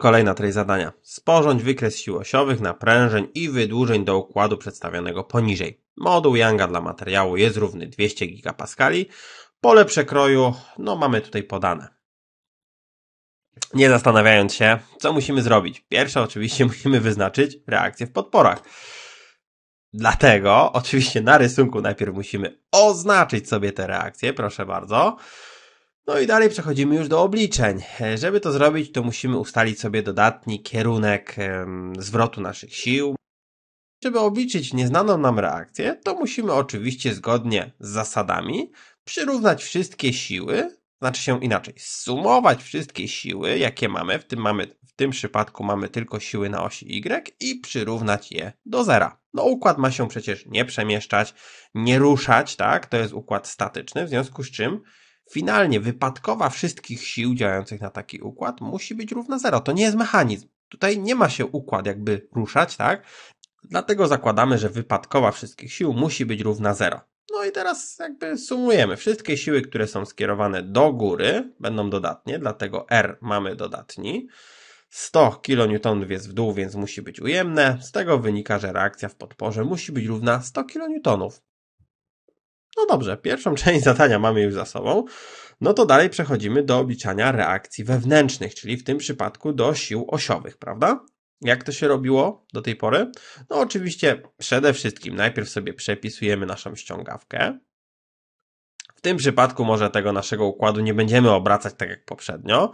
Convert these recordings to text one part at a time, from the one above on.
Kolejna treść zadania. Sporządź wykres sił osiowych, naprężeń i wydłużeń do układu przedstawionego poniżej. Moduł Younga dla materiału jest równy 200 GPa. Pole przekroju, no mamy tutaj podane. Nie zastanawiając się, co musimy zrobić. Pierwsze oczywiście musimy wyznaczyć reakcję w podporach. Dlatego oczywiście na rysunku najpierw musimy oznaczyć sobie te reakcje, proszę bardzo. No i dalej przechodzimy już do obliczeń. E, żeby to zrobić, to musimy ustalić sobie dodatni kierunek zwrotu naszych sił. Żeby obliczyć nieznaną nam reakcję, to musimy oczywiście zgodnie z zasadami przyrównać wszystkie siły, znaczy się inaczej, sumować wszystkie siły, jakie mamy, w tym, mamy, w tym przypadku mamy tylko siły na osi Y i przyrównać je do zera. No układ ma się przecież nie przemieszczać, nie ruszać, tak? To jest układ statyczny, w związku z czym Finalnie wypadkowa wszystkich sił działających na taki układ musi być równa zero. To nie jest mechanizm. Tutaj nie ma się układ jakby ruszać, tak? Dlatego zakładamy, że wypadkowa wszystkich sił musi być równa zero. No i teraz jakby sumujemy. Wszystkie siły, które są skierowane do góry będą dodatnie, dlatego R mamy dodatni. 100 kN jest w dół, więc musi być ujemne. Z tego wynika, że reakcja w podporze musi być równa 100 kN. No dobrze, pierwszą część zadania mamy już za sobą. No to dalej przechodzimy do obliczania reakcji wewnętrznych, czyli w tym przypadku do sił osiowych, prawda? Jak to się robiło do tej pory? No oczywiście przede wszystkim najpierw sobie przepisujemy naszą ściągawkę. W tym przypadku może tego naszego układu nie będziemy obracać tak jak poprzednio,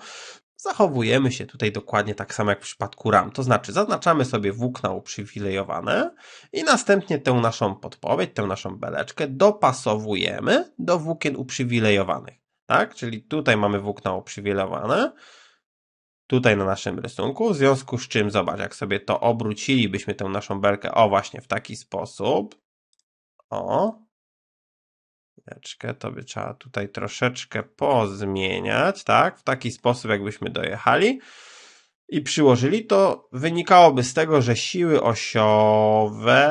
zachowujemy się tutaj dokładnie tak samo jak w przypadku RAM. To znaczy zaznaczamy sobie włókna uprzywilejowane i następnie tę naszą podpowiedź, tę naszą beleczkę dopasowujemy do włókien uprzywilejowanych. Tak? Czyli tutaj mamy włókna uprzywilejowane, tutaj na naszym rysunku, w związku z czym, zobacz, jak sobie to obrócilibyśmy tę naszą belkę, o właśnie w taki sposób, o, Chwileczkę, to by trzeba tutaj troszeczkę pozmieniać, tak? W taki sposób, jakbyśmy dojechali i przyłożyli, to wynikałoby z tego, że siły osiowe.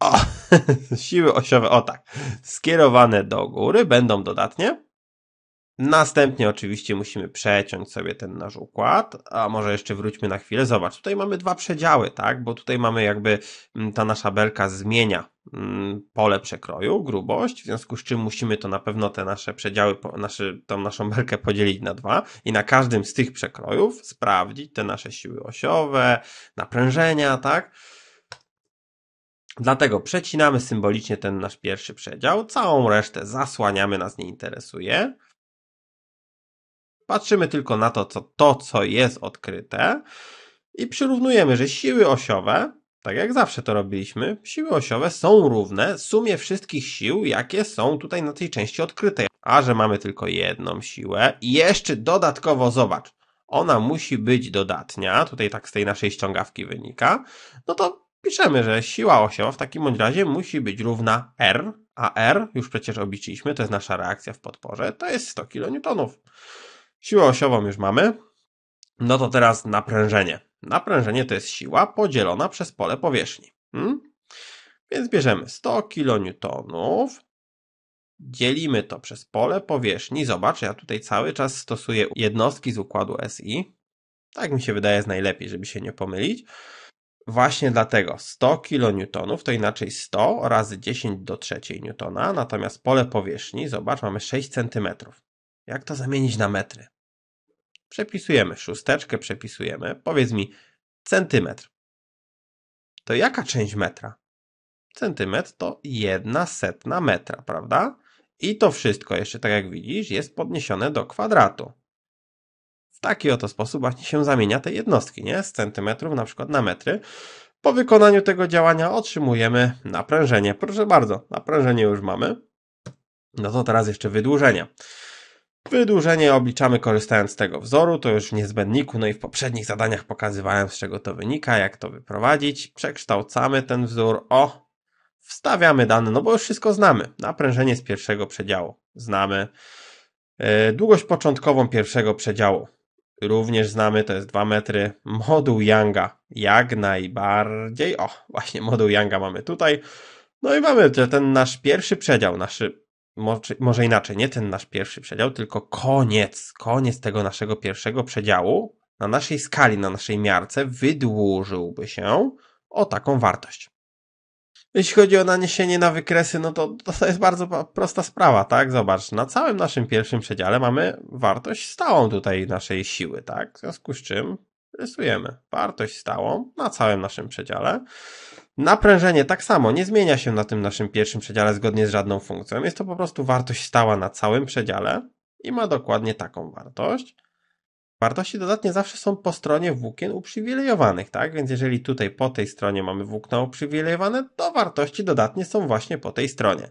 O, siły osiowe, o tak, skierowane do góry będą dodatnie Następnie oczywiście musimy przeciąć sobie ten nasz układ, a może jeszcze wróćmy na chwilę. Zobacz, tutaj mamy dwa przedziały, tak? Bo tutaj mamy jakby mm, ta nasza belka zmienia mm, pole przekroju, grubość, w związku z czym musimy to na pewno te nasze przedziały, nasze, tą naszą belkę podzielić na dwa i na każdym z tych przekrojów sprawdzić te nasze siły osiowe, naprężenia, tak? Dlatego przecinamy symbolicznie ten nasz pierwszy przedział, całą resztę zasłaniamy, nas nie interesuje. Patrzymy tylko na to, co, to, co jest odkryte i przyrównujemy, że siły osiowe, tak jak zawsze to robiliśmy, siły osiowe są równe sumie wszystkich sił, jakie są tutaj na tej części odkrytej. A że mamy tylko jedną siłę i jeszcze dodatkowo zobacz, ona musi być dodatnia, tutaj tak z tej naszej ściągawki wynika, no to piszemy, że siła osiowa w takim bądź razie musi być równa R, a R, już przecież obliczyliśmy, to jest nasza reakcja w podporze, to jest 100 kN. Siłę osiową już mamy. No to teraz naprężenie. Naprężenie to jest siła podzielona przez pole powierzchni. Hmm? Więc bierzemy 100 kN, dzielimy to przez pole powierzchni. Zobacz, ja tutaj cały czas stosuję jednostki z układu SI. Tak mi się wydaje jest najlepiej, żeby się nie pomylić. Właśnie dlatego 100 kN to inaczej 100 razy 10 do trzeciej newtona, natomiast pole powierzchni, zobacz, mamy 6 cm. Jak to zamienić na metry? Przepisujemy, szósteczkę przepisujemy. Powiedz mi, centymetr. To jaka część metra? Centymetr to jedna setna metra, prawda? I to wszystko jeszcze, tak jak widzisz, jest podniesione do kwadratu. W taki oto sposób właśnie się zamienia te jednostki, nie? Z centymetrów na przykład na metry. Po wykonaniu tego działania otrzymujemy naprężenie. Proszę bardzo, naprężenie już mamy. No to teraz jeszcze wydłużenie. Wydłużenie obliczamy korzystając z tego wzoru, to już w niezbędniku, no i w poprzednich zadaniach pokazywałem z czego to wynika, jak to wyprowadzić. Przekształcamy ten wzór, o, wstawiamy dane, no bo już wszystko znamy. Naprężenie z pierwszego przedziału znamy. E, długość początkową pierwszego przedziału również znamy, to jest 2 metry. Moduł Younga jak najbardziej. O, właśnie moduł Younga mamy tutaj. No i mamy ten nasz pierwszy przedział, nasz może, może inaczej, nie ten nasz pierwszy przedział, tylko koniec, koniec tego naszego pierwszego przedziału na naszej skali, na naszej miarce wydłużyłby się o taką wartość. Jeśli chodzi o naniesienie na wykresy, no to, to jest bardzo prosta sprawa, tak? Zobacz, na całym naszym pierwszym przedziale mamy wartość stałą tutaj naszej siły, tak? W związku z czym rysujemy wartość stałą na całym naszym przedziale. Naprężenie tak samo nie zmienia się na tym naszym pierwszym przedziale zgodnie z żadną funkcją. Jest to po prostu wartość stała na całym przedziale i ma dokładnie taką wartość. Wartości dodatnie zawsze są po stronie włókien uprzywilejowanych, tak? Więc jeżeli tutaj po tej stronie mamy włókna uprzywilejowane, to wartości dodatnie są właśnie po tej stronie.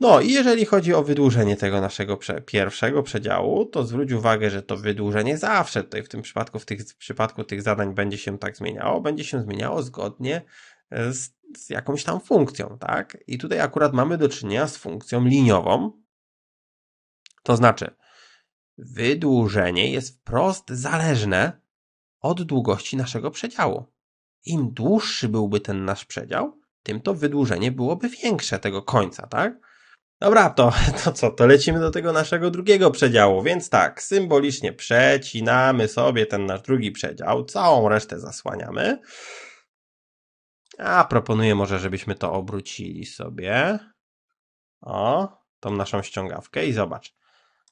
No i jeżeli chodzi o wydłużenie tego naszego prze pierwszego przedziału, to zwróć uwagę, że to wydłużenie zawsze tutaj w tym przypadku, w, tych, w przypadku tych zadań będzie się tak zmieniało, będzie się zmieniało zgodnie E, z, z jakąś tam funkcją, tak? I tutaj akurat mamy do czynienia z funkcją liniową, to znaczy wydłużenie jest wprost zależne od długości naszego przedziału. Im dłuższy byłby ten nasz przedział, tym to wydłużenie byłoby większe tego końca, tak? Dobra, to, to co, to lecimy do tego naszego drugiego przedziału, więc tak, symbolicznie przecinamy sobie ten nasz drugi przedział, całą resztę zasłaniamy a proponuję może, żebyśmy to obrócili sobie. O, tą naszą ściągawkę i zobacz.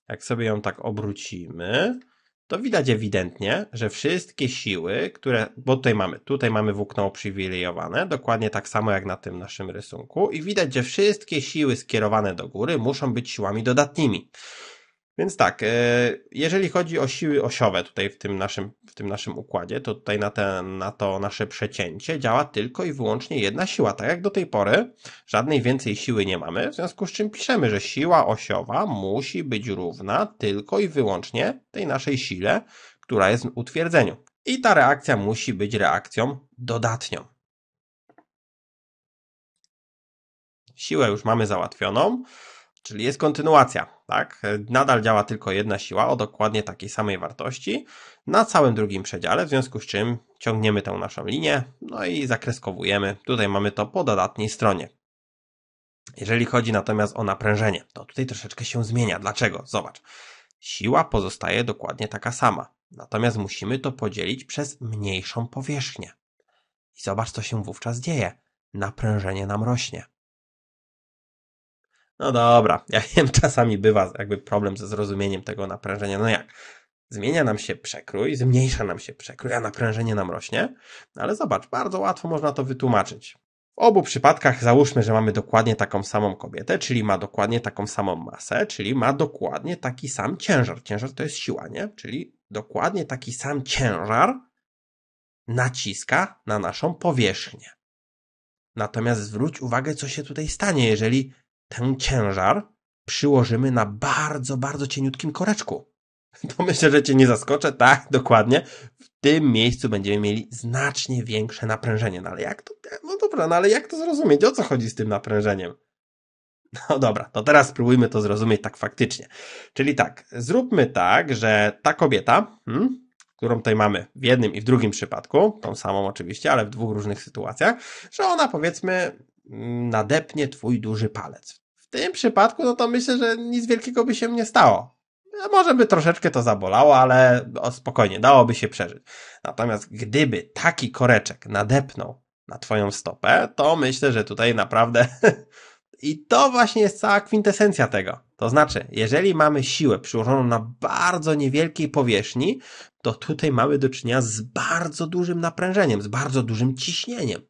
Jak sobie ją tak obrócimy, to widać ewidentnie, że wszystkie siły, które, bo tutaj mamy, tutaj mamy włókno uprzywilejowane, dokładnie tak samo jak na tym naszym rysunku i widać, że wszystkie siły skierowane do góry muszą być siłami dodatnimi. Więc tak, e, jeżeli chodzi o siły osiowe tutaj w tym naszym, w tym naszym układzie, to tutaj na, ten, na to nasze przecięcie działa tylko i wyłącznie jedna siła. Tak jak do tej pory, żadnej więcej siły nie mamy, w związku z czym piszemy, że siła osiowa musi być równa tylko i wyłącznie tej naszej sile, która jest w utwierdzeniu. I ta reakcja musi być reakcją dodatnią. Siłę już mamy załatwioną. Czyli jest kontynuacja, tak? Nadal działa tylko jedna siła o dokładnie takiej samej wartości na całym drugim przedziale, w związku z czym ciągniemy tę naszą linię, no i zakreskowujemy. Tutaj mamy to po dodatniej stronie. Jeżeli chodzi natomiast o naprężenie, to tutaj troszeczkę się zmienia. Dlaczego? Zobacz. Siła pozostaje dokładnie taka sama, natomiast musimy to podzielić przez mniejszą powierzchnię. I zobacz, co się wówczas dzieje. Naprężenie nam rośnie. No dobra, ja wiem, czasami bywa jakby problem ze zrozumieniem tego naprężenia. No jak? Zmienia nam się przekrój, zmniejsza nam się przekrój, a naprężenie nam rośnie. No ale zobacz, bardzo łatwo można to wytłumaczyć. W obu przypadkach załóżmy, że mamy dokładnie taką samą kobietę, czyli ma dokładnie taką samą masę, czyli ma dokładnie taki sam ciężar. Ciężar to jest siła, nie? Czyli dokładnie taki sam ciężar naciska na naszą powierzchnię. Natomiast zwróć uwagę, co się tutaj stanie, jeżeli ten ciężar przyłożymy na bardzo, bardzo cieniutkim koreczku. To myślę, że Cię nie zaskoczę, tak, dokładnie. W tym miejscu będziemy mieli znacznie większe naprężenie. No ale jak to, no dobra, no ale jak to zrozumieć? O co chodzi z tym naprężeniem? No dobra, to teraz spróbujmy to zrozumieć tak faktycznie. Czyli tak, zróbmy tak, że ta kobieta, hmm, którą tutaj mamy w jednym i w drugim przypadku, tą samą oczywiście, ale w dwóch różnych sytuacjach, że ona powiedzmy nadepnie twój duży palec. W tym przypadku, no to myślę, że nic wielkiego by się nie stało. Może by troszeczkę to zabolało, ale no, spokojnie, dałoby się przeżyć. Natomiast gdyby taki koreczek nadepnął na twoją stopę, to myślę, że tutaj naprawdę... I to właśnie jest cała kwintesencja tego. To znaczy, jeżeli mamy siłę przyłożoną na bardzo niewielkiej powierzchni, to tutaj mamy do czynienia z bardzo dużym naprężeniem, z bardzo dużym ciśnieniem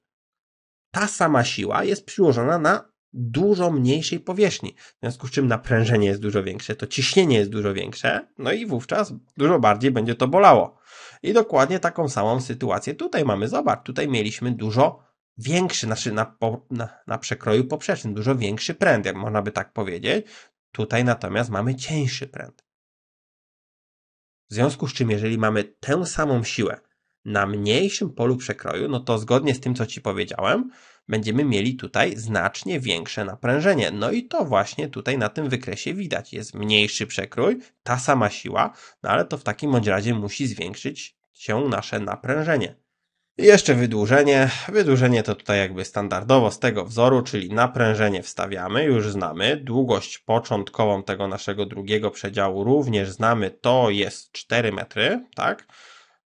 ta sama siła jest przyłożona na dużo mniejszej powierzchni. W związku z czym naprężenie jest dużo większe, to ciśnienie jest dużo większe, no i wówczas dużo bardziej będzie to bolało. I dokładnie taką samą sytuację tutaj mamy. Zobacz, tutaj mieliśmy dużo większy, znaczy na, na, na przekroju poprzecznym, dużo większy pręd, jak można by tak powiedzieć. Tutaj natomiast mamy cieńszy pręd. W związku z czym, jeżeli mamy tę samą siłę, na mniejszym polu przekroju, no to zgodnie z tym, co Ci powiedziałem, będziemy mieli tutaj znacznie większe naprężenie. No i to właśnie tutaj na tym wykresie widać. Jest mniejszy przekrój, ta sama siła, no ale to w takim bądź razie musi zwiększyć się nasze naprężenie. I jeszcze wydłużenie. Wydłużenie to tutaj jakby standardowo z tego wzoru, czyli naprężenie wstawiamy, już znamy. Długość początkową tego naszego drugiego przedziału również znamy, to jest 4 metry, tak?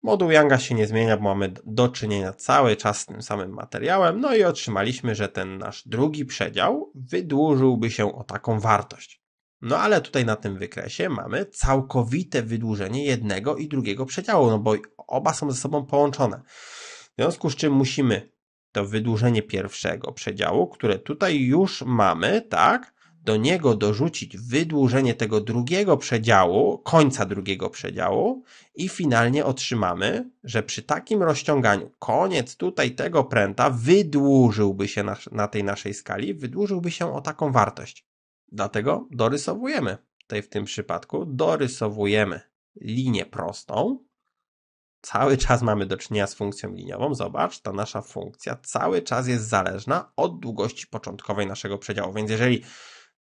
Moduł Yanga się nie zmienia, bo mamy do czynienia cały czas z tym samym materiałem, no i otrzymaliśmy, że ten nasz drugi przedział wydłużyłby się o taką wartość. No ale tutaj na tym wykresie mamy całkowite wydłużenie jednego i drugiego przedziału, no bo oba są ze sobą połączone. W związku z czym musimy to wydłużenie pierwszego przedziału, które tutaj już mamy, tak, do niego dorzucić wydłużenie tego drugiego przedziału, końca drugiego przedziału i finalnie otrzymamy, że przy takim rozciąganiu koniec tutaj tego pręta wydłużyłby się na, na tej naszej skali, wydłużyłby się o taką wartość. Dlatego dorysowujemy, tutaj w tym przypadku dorysowujemy linię prostą, cały czas mamy do czynienia z funkcją liniową. Zobacz, ta nasza funkcja cały czas jest zależna od długości początkowej naszego przedziału. Więc jeżeli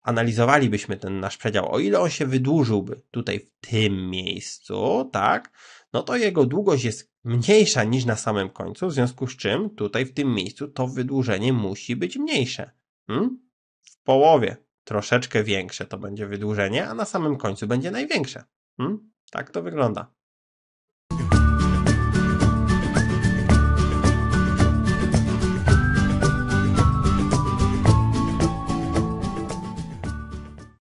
analizowalibyśmy ten nasz przedział, o ile on się wydłużyłby tutaj w tym miejscu, tak, no to jego długość jest mniejsza niż na samym końcu, w związku z czym tutaj w tym miejscu to wydłużenie musi być mniejsze. Hmm? W połowie troszeczkę większe to będzie wydłużenie, a na samym końcu będzie największe. Hmm? Tak to wygląda.